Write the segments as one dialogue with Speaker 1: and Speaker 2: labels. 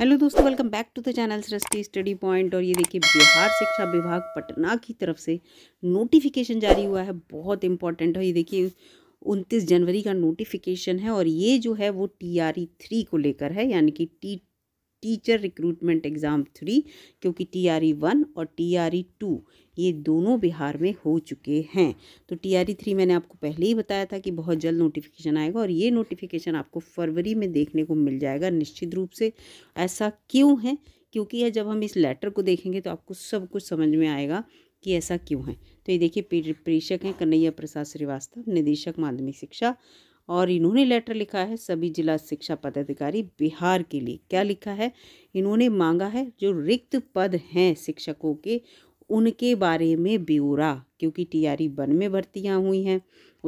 Speaker 1: hello दोस्तों welcome back to the channel Srishti study point और ये देखिए बिहार शिक्षा विभाग पटना की तरफ से नोटिफिकेशन जारी हुआ है बहुत इंपॉर्टेंट है ये देखिए उनतीस जनवरी का नोटिफिकेशन है और ये जो है वो टी आर ई थ्री को लेकर है यानी कि T teacher recruitment exam three क्योंकि टी आर ई वन और टी आर ई टू ये दोनों बिहार में हो चुके हैं तो टी आर ई थ्री मैंने आपको पहले ही बताया था कि बहुत जल्द नोटिफिकेशन आएगा और ये नोटिफिकेशन आपको फरवरी में देखने को मिल जाएगा निश्चित रूप से ऐसा क्यों है क्योंकि यह जब हम इस लेटर को देखेंगे तो आपको सब कुछ समझ में आएगा कि ऐसा क्यों है तो ये देखिए प्रेषक हैं कन्हैया प्रसाद श्रीवास्तव निदेशक माध्यमिक शिक्षा और इन्होंने लेटर लिखा है सभी जिला शिक्षा पदाधिकारी बिहार के लिए क्या लिखा है इन्होंने मांगा है जो रिक्त पद हैं शिक्षकों के उनके बारे में ब्यौरा क्योंकि टीआरई वन में भर्तियां हुई हैं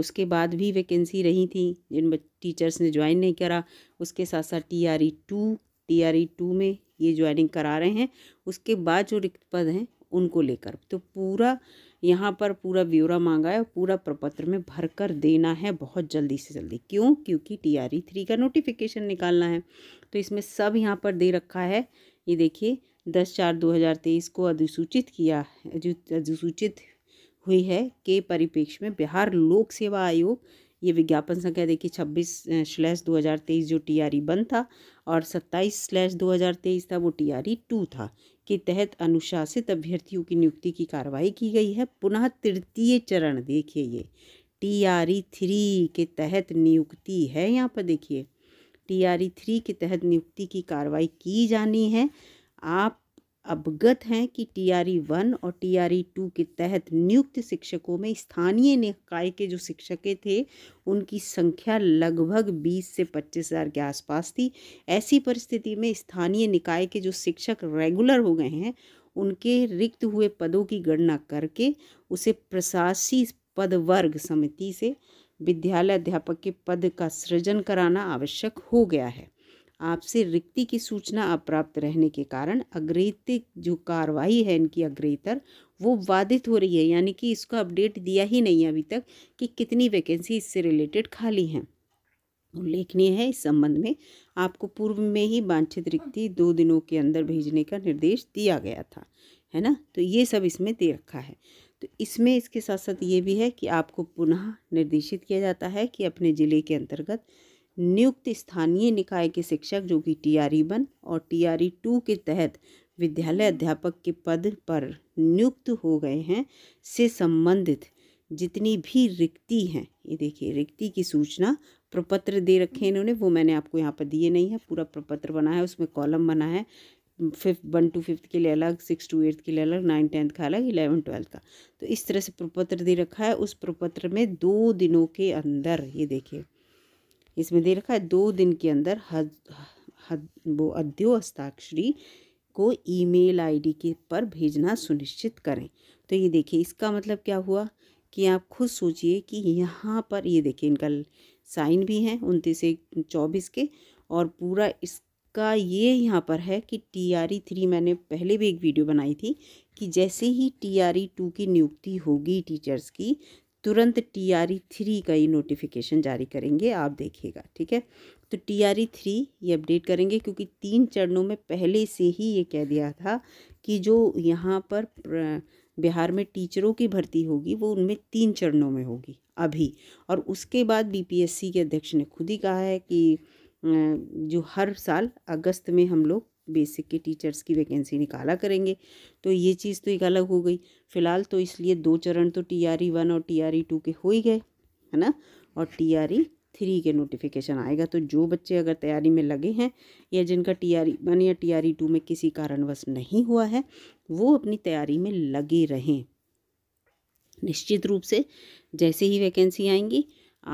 Speaker 1: उसके बाद भी वैकेंसी रही थी जिन टीचर्स ने ज्वाइन नहीं करा उसके साथ साथ टीआरई टू ई टू में ये ज्वाइनिंग करा रहे हैं उसके बाद जो रिक्त पद हैं उनको लेकर तो पूरा यहाँ पर पूरा ब्यौरा मांगा है और पूरा प्रपत्र में भर कर देना है बहुत जल्दी से जल्दी क्यों क्योंकि टी आर ई थ्री का नोटिफिकेशन निकालना है तो इसमें सब यहाँ पर दे रखा है ये देखिए दस चार दो हज़ार तेईस को अधिसूचित किया अधिसूचित हुई है के परिपेक्ष में बिहार लोक सेवा आयोग ये विज्ञापन संख्या देखिए छब्बीस स्लैश दो हज़ार तेईस जो टी आर ई वन था और सत्ताईस स्लैश दो हज़ार तेईस था वो टी आर ई टू था के तहत अनुशासित अभ्यर्थियों की नियुक्ति की कार्रवाई की गई है पुनः तृतीय चरण देखिए ये टी आर ई थ्री के तहत नियुक्ति है यहाँ पर देखिए टी आर ई थ्री के तहत नियुक्ति की कार्रवाई की जानी है आप अवगत हैं कि टीआरई वन और टीआरई टू के तहत नियुक्त शिक्षकों में स्थानीय निकाय के जो शिक्षकें थे उनकी संख्या लगभग 20 से पच्चीस हज़ार के आसपास थी ऐसी परिस्थिति में स्थानीय निकाय के जो शिक्षक रेगुलर हो गए हैं उनके रिक्त हुए पदों की गणना करके उसे प्रशासी पद वर्ग समिति से विद्यालय अध्यापक के पद का सृजन कराना आवश्यक हो गया है आपसे रिक्ति की सूचना अप्राप्त रहने के कारण अग्रेतिक जो कार्रवाई है इनकी अग्रेतर वो बाधित हो रही है यानी कि इसको अपडेट दिया ही नहीं है अभी तक कि कितनी वैकेंसी इससे रिलेटेड खाली हैं उल्लेखनीय है इस संबंध में आपको पूर्व में ही वांछित रिक्ति दो दिनों के अंदर भेजने का निर्देश दिया गया था है ना तो ये सब इसमें दे रखा है तो इसमें इसके साथ साथ ये भी है कि आपको पुनः निर्देशित किया जाता है कि अपने ज़िले के अंतर्गत नियुक्त स्थानीय निकाय के शिक्षक जो कि टीआरई वन और टीआरई टू के तहत विद्यालय अध्यापक के पद पर नियुक्त हो गए हैं से संबंधित जितनी भी रिक्ति हैं ये देखिए रिक्ति की सूचना प्रपत्र दे रखे हैं इन्होंने वो मैंने आपको यहाँ पर दिए नहीं है पूरा प्रपत्र बना है उसमें कॉलम बना है फिफ्थ वन टू फिफ्थ के लिए अलग सिक्स टू एट्थ के लिए अलग नाइन टेंथ का अलग इलेवन ट्वेल्थ का तो इस तरह से प्रपत्र दे रखा है उस प्रपत्र में दो दिनों के अंदर ये देखिए इसमें दे रखा है दो दिन के अंदर हद, हद वो अध्यो हस्ताक्षरी को ईमेल आईडी के पर भेजना सुनिश्चित करें तो ये देखिए इसका मतलब क्या हुआ कि आप खुद सोचिए कि यहाँ पर ये देखिए इनका साइन भी है उनतीस एक चौबीस के और पूरा इसका ये यहाँ पर है कि टी आर ई थ्री मैंने पहले भी एक वीडियो बनाई थी कि जैसे ही टी आर ई टू की नियुक्ति होगी टीचर्स की तुरंत टी आर ई थ्री का ये नोटिफिकेशन जारी करेंगे आप देखिएगा ठीक है तो टी आर ई थ्री ये अपडेट करेंगे क्योंकि तीन चरणों में पहले से ही ये कह दिया था कि जो यहाँ पर बिहार में टीचरों की भर्ती होगी वो उनमें तीन चरणों में होगी अभी और उसके बाद बीपीएससी के अध्यक्ष ने खुद ही कहा है कि जो हर साल अगस्त में हम लोग बेसिक के टीचर्स की वैकेंसी निकाला करेंगे तो ये चीज़ तो एक अलग हो गई फ़िलहाल तो इसलिए दो चरण तो टी आर ई वन और टी आर ई टू के हो ही गए है ना और टी आर ई थ्री के नोटिफिकेशन आएगा तो जो बच्चे अगर तैयारी में लगे हैं या जिनका टी आर वन या टी आर ई टू में किसी कारणवश नहीं हुआ है वो अपनी तैयारी में लगे रहें निश्चित रूप से जैसे ही वैकेंसी आएंगी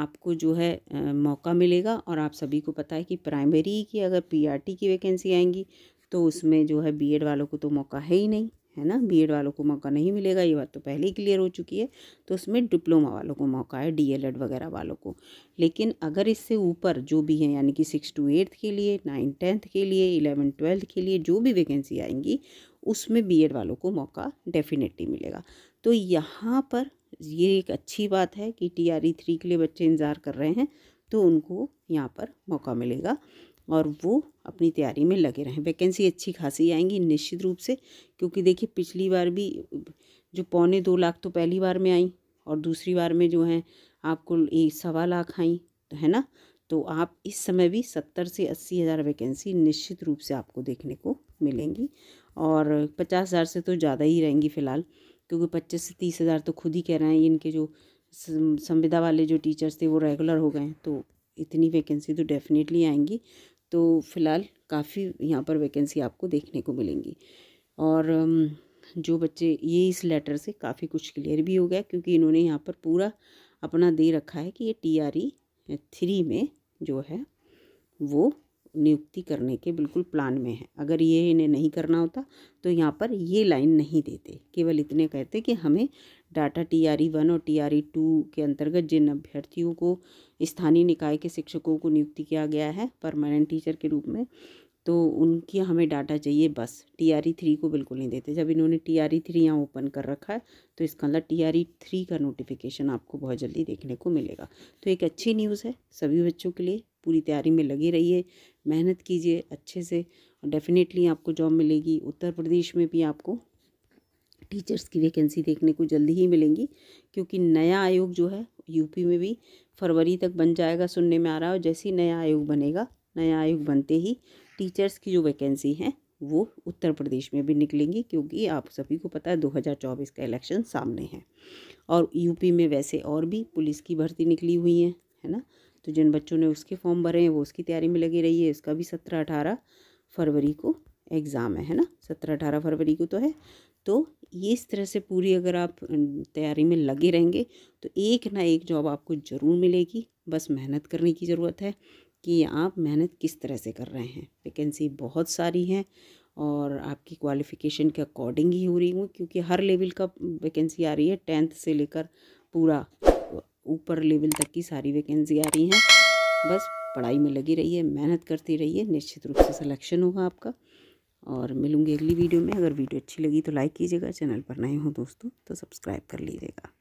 Speaker 1: आपको जो है मौका मिलेगा और आप सभी को पता है कि प्राइमरी की अगर पीआरटी की वैकेंसी आएंगी तो उसमें जो है बीएड वालों को तो मौका है ही नहीं है ना बीएड वालों को मौका नहीं मिलेगा ये बात तो पहले ही क्लियर हो चुकी है तो उसमें डिप्लोमा वालों को मौका है डीएलएड वगैरह वालों को लेकिन अगर इससे ऊपर जो भी है यानी कि सिक्स टू एट्थ के लिए नाइन टेंथ के लिए इलेवन ट्वेल्थ के लिए जो भी वैकेंसी आएंगी उसमें बीएड वालों को मौका डेफिनेटली मिलेगा तो यहाँ पर ये एक अच्छी बात है कि टी आर ई थ्री के लिए बच्चे इंतज़ार कर रहे हैं तो उनको यहाँ पर मौका मिलेगा और वो अपनी तैयारी में लगे रहें वैकेंसी अच्छी खासी आएंगी निश्चित रूप से क्योंकि देखिए पिछली बार भी जो पौने दो लाख तो पहली बार में आई और दूसरी बार में जो है आपको एक सवा लाख आई है ना तो आप इस समय भी सत्तर से अस्सी हज़ार वैकेंसी निश्चित रूप से आपको देखने को मिलेंगी और पचास हज़ार से तो ज़्यादा ही रहेंगी फ़िलहाल क्योंकि पच्चीस से तीस हज़ार तो खुद ही कह रहे हैं इनके जो संविदा वाले जो टीचर्स थे वो रेगुलर हो गए हैं तो इतनी वैकेंसी तो डेफिनेटली आएंगी तो फ़िलहाल काफ़ी यहाँ पर वैकेंसी आपको देखने को मिलेंगी और जो बच्चे ये इस लेटर से काफ़ी कुछ क्लियर भी हो गया क्योंकि इन्होंने यहाँ पर पूरा अपना दे रखा है कि ये टी आर ई थ्री में जो है वो नियुक्ति करने के बिल्कुल प्लान में है अगर ये इन्हें नहीं करना होता तो यहाँ पर ये लाइन नहीं देते केवल इतने कहते कि हमें data T R E one और टी आर ई टू के अंतर्गत जिन अभ्यर्थियों को स्थानीय निकाय के शिक्षकों को नियुक्ति किया गया है परमानेंट टीचर के रूप में तो उनकी हमें डाटा चाहिए बस टी आर ई थ्री को बिल्कुल नहीं देते जब इन्होंने टी आर ई थ्री यहाँ ओपन कर रखा है तो इसका मतलब टी आर ई थ्री का नोटिफिकेशन आपको बहुत जल्दी देखने को मिलेगा तो एक अच्छी न्यूज़ है सभी बच्चों के लिए पूरी तैयारी में लगी रहिए मेहनत कीजिए अच्छे से और डेफ़िनेटली आपको जॉब मिलेगी उत्तर प्रदेश में भी आपको टीचर्स की वैकेंसी देखने को जल्दी ही मिलेंगी क्योंकि नया आयोग जो है यूपी में भी फरवरी तक बन जाएगा सुनने में आ रहा है और जैसे ही नया आयोग बनेगा नया आयोग बनते ही टीचर्स की जो वैकेंसी हैं वो उत्तर प्रदेश में भी निकलेंगी क्योंकि आप सभी को पता है 2024 का इलेक्शन सामने है और यूपी में वैसे और भी पुलिस की भर्ती निकली हुई है है ना तो जिन बच्चों ने उसके फॉर्म भरे हैं वो उसकी तैयारी में लगी रही है इसका भी सत्रह अठारह फरवरी को एग्ज़ाम है है ना सत्रह अठारह फरवरी को तो है तो ये इस तरह से पूरी अगर आप तैयारी में लगे रहेंगे तो एक ना एक जॉब आपको ज़रूर मिलेगी बस मेहनत करने की ज़रूरत है कि आप मेहनत किस तरह से कर रहे हैं वैकेंसी बहुत सारी हैं और आपकी क्वालिफ़िकेशन के अकॉर्डिंग ही हो रही हूँ क्योंकि हर लेवल का वैकेंसी आ रही है टेंथ से लेकर पूरा ऊपर लेवल तक की सारी वैकेंसी आ रही हैं बस पढ़ाई में लगी रहिए मेहनत करती रहिए निश्चित रूप से सिलेक्शन होगा आपका और मिलूंगी अगली वीडियो में अगर वीडियो अच्छी लगी तो लाइक कीजिएगा चैनल पर नए हो दोस्तों तो सब्सक्राइब कर लीजिएगा